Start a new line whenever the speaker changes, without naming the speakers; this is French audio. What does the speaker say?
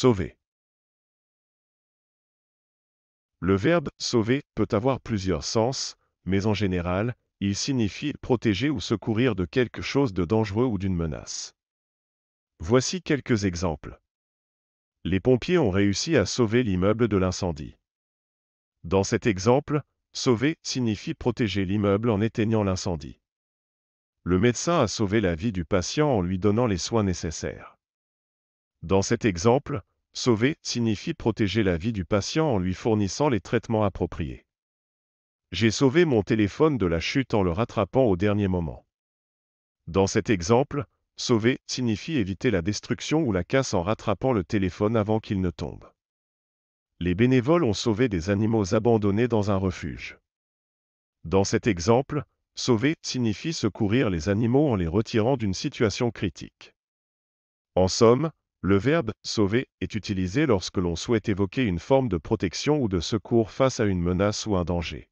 Sauver. Le verbe sauver peut avoir plusieurs sens, mais en général, il signifie protéger ou secourir de quelque chose de dangereux ou d'une menace. Voici quelques exemples. Les pompiers ont réussi à sauver l'immeuble de l'incendie. Dans cet exemple, sauver signifie protéger l'immeuble en éteignant l'incendie. Le médecin a sauvé la vie du patient en lui donnant les soins nécessaires. Dans cet exemple, sauver signifie protéger la vie du patient en lui fournissant les traitements appropriés. J'ai sauvé mon téléphone de la chute en le rattrapant au dernier moment. Dans cet exemple, sauver signifie éviter la destruction ou la casse en rattrapant le téléphone avant qu'il ne tombe. Les bénévoles ont sauvé des animaux abandonnés dans un refuge. Dans cet exemple, sauver signifie secourir les animaux en les retirant d'une situation critique. En somme, le verbe sauver est utilisé lorsque l'on souhaite évoquer une forme de protection ou de secours face à une menace ou un danger.